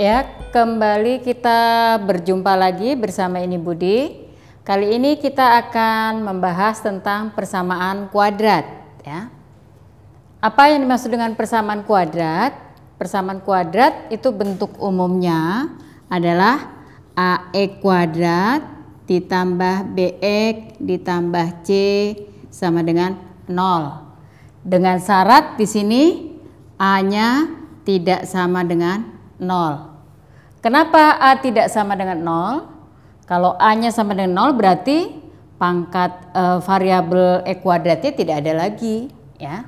Ya, kembali kita berjumpa lagi bersama ini Budi. Kali ini kita akan membahas tentang persamaan kuadrat, ya. Apa yang dimaksud dengan persamaan kuadrat? Persamaan kuadrat itu bentuk umumnya adalah AE kuadrat ditambah BX ditambah C sama dengan 0. Dengan syarat di sini A-nya tidak sama dengan 0. Kenapa A tidak sama dengan 0? Kalau A-nya sama dengan 0 berarti pangkat e, variabel E kuadratnya tidak ada lagi. ya.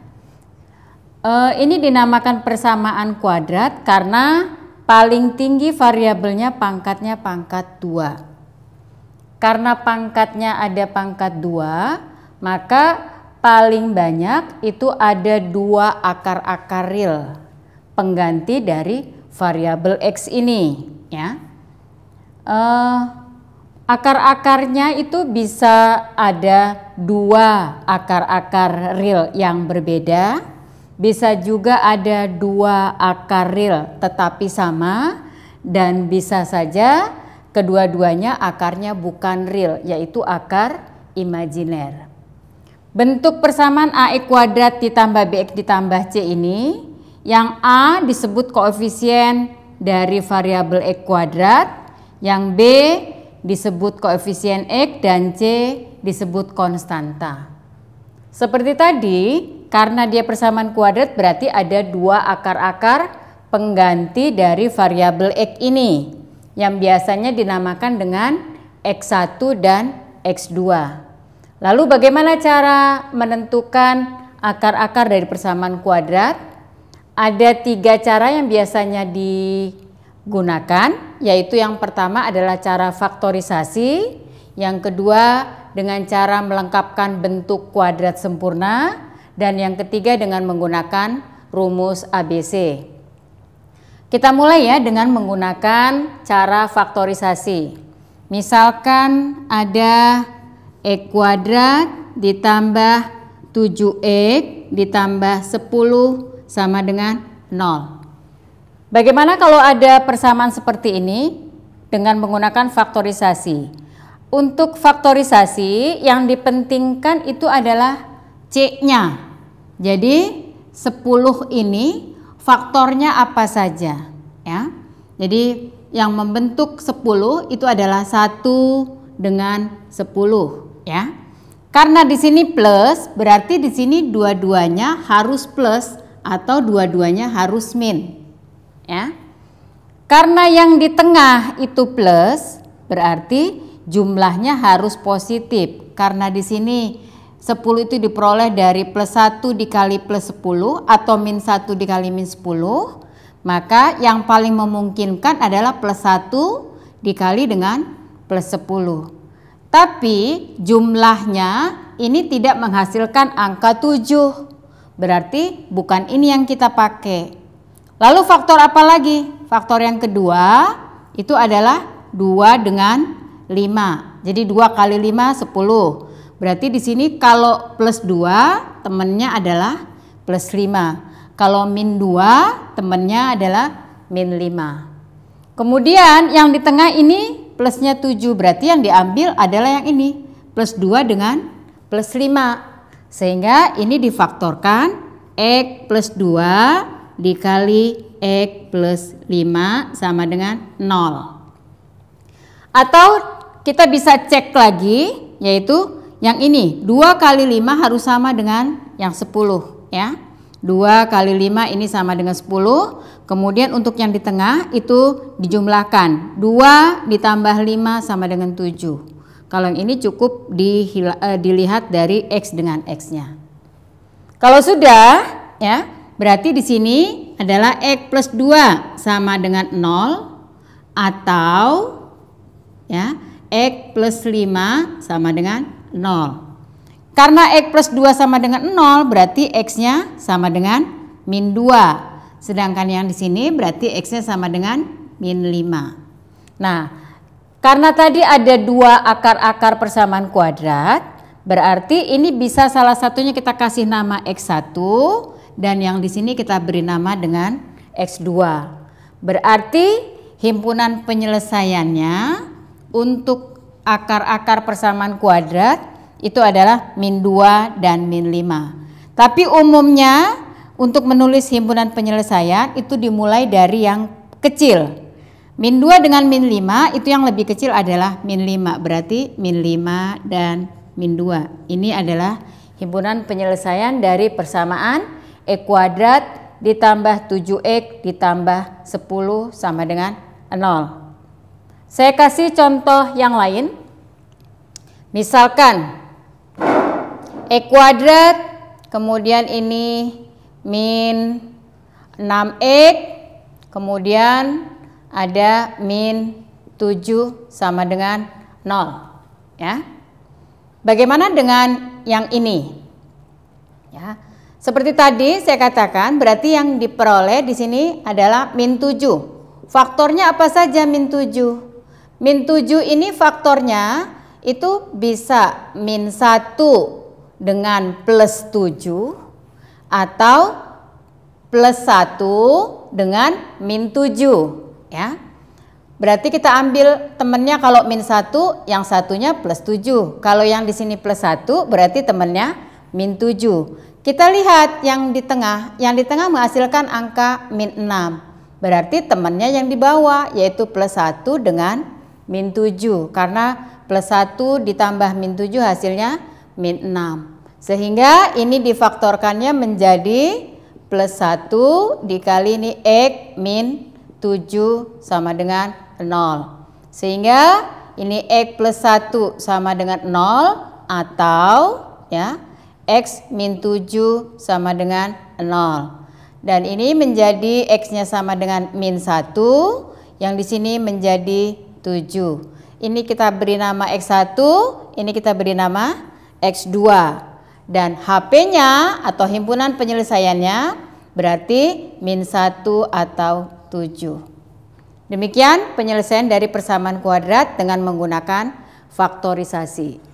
E, ini dinamakan persamaan kuadrat karena paling tinggi variabelnya pangkatnya pangkat 2. Karena pangkatnya ada pangkat 2, maka paling banyak itu ada dua akar-akar real pengganti dari variabel x ini ya uh, akar-akarnya itu bisa ada dua akar-akar real yang berbeda bisa juga ada dua akar real tetapi sama dan bisa saja kedua-duanya akarnya bukan real yaitu akar imajiner. Bentuk persamaan ax kuadrat ditambah BX ditambah C ini yang A disebut koefisien dari variabel X kuadrat, yang B disebut koefisien X dan C disebut konstanta. Seperti tadi, karena dia persamaan kuadrat berarti ada dua akar-akar pengganti dari variabel X ini yang biasanya dinamakan dengan X1 dan X2. Lalu bagaimana cara menentukan akar-akar dari persamaan kuadrat? Ada tiga cara yang biasanya digunakan, yaitu yang pertama adalah cara faktorisasi, yang kedua dengan cara melengkapkan bentuk kuadrat sempurna, dan yang ketiga dengan menggunakan rumus ABC. Kita mulai ya dengan menggunakan cara faktorisasi. Misalkan ada e kuadrat ditambah 7X e ditambah 10 sama dengan 0. Bagaimana kalau ada persamaan seperti ini dengan menggunakan faktorisasi? Untuk faktorisasi yang dipentingkan itu adalah C-nya. Jadi 10 ini faktornya apa saja ya. Jadi yang membentuk 10 itu adalah 1 dengan 10 ya. Karena di sini plus berarti di sini dua-duanya harus plus atau dua-duanya harus min. Ya. Karena yang di tengah itu plus, berarti jumlahnya harus positif. Karena di sini 10 itu diperoleh dari plus 1 dikali plus 10 atau min 1 dikali min 10. Maka yang paling memungkinkan adalah plus 1 dikali dengan plus 10. Tapi jumlahnya ini tidak menghasilkan angka 7. Berarti bukan ini yang kita pakai. Lalu faktor apa lagi? Faktor yang kedua itu adalah 2 dengan 5. Jadi 2 kali 5 10. Berarti di sini kalau plus 2 temannya adalah plus 5. Kalau min 2 temannya adalah min 5. Kemudian yang di tengah ini plusnya 7. Berarti yang diambil adalah yang ini. Plus 2 dengan plus 5. Sehingga ini difaktorkan X plus 2 dikali X plus 5 sama dengan 0. Atau kita bisa cek lagi yaitu yang ini 2 kali 5 harus sama dengan yang 10 ya. 2 kali 5 ini sama dengan 10 Kemudian untuk yang di tengah itu dijumlahkan 2 ditambah 5 sama dengan 7 kalau yang ini cukup di, uh, eh, dilihat dari x dengan x-nya. Kalau sudah ya, berarti di sini adalah x plus 2 sama dengan 0 atau ya, x plus 5 sama dengan 0. Karena x plus 2 sama dengan 0 berarti x-nya sama dengan min 2. Sedangkan yang di sini berarti x-nya sama dengan min 5. Nah, karena tadi ada dua akar-akar persamaan kuadrat, berarti ini bisa salah satunya kita kasih nama X1 dan yang di sini kita beri nama dengan X2. Berarti himpunan penyelesaiannya untuk akar-akar persamaan kuadrat itu adalah min 2 dan min 5. Tapi umumnya untuk menulis himpunan penyelesaian itu dimulai dari yang kecil Min 2 dengan min 5 itu yang lebih kecil adalah min 5. Berarti min 5 dan min 2. Ini adalah himpunan penyelesaian dari persamaan E kuadrat ditambah 7X ditambah 10 sama dengan 0. Saya kasih contoh yang lain. Misalkan E kuadrat kemudian ini min 6X kemudian ada min 7 sama dengan 0 ya. Bagaimana dengan yang ini? Ya. Seperti tadi saya katakan berarti yang diperoleh di sini adalah min 7. Faktornya apa saja min 7? Min 7 ini faktornya itu bisa min 1 dengan plus 7 atau plus 1 dengan min 7 ya. Berarti kita ambil temennya kalau min 1, yang satunya plus 7. Kalau yang di sini plus 1, berarti temennya min 7. Kita lihat yang di tengah, yang di tengah menghasilkan angka min 6. Berarti temennya yang di bawah yaitu plus 1 dengan min 7. Karena plus 1 ditambah min 7 hasilnya min 6. Sehingga ini difaktorkannya menjadi plus 1 dikali ini x min 7 sama dengan 0. Sehingga ini X plus 1 sama dengan 0 atau ya X min 7 sama dengan 0. Dan ini menjadi X-nya sama dengan min 1, yang di sini menjadi 7. Ini kita beri nama X1, ini kita beri nama X2. Dan HP-nya atau himpunan penyelesaiannya berarti min 1 atau 7. Demikian penyelesaian dari persamaan kuadrat dengan menggunakan faktorisasi.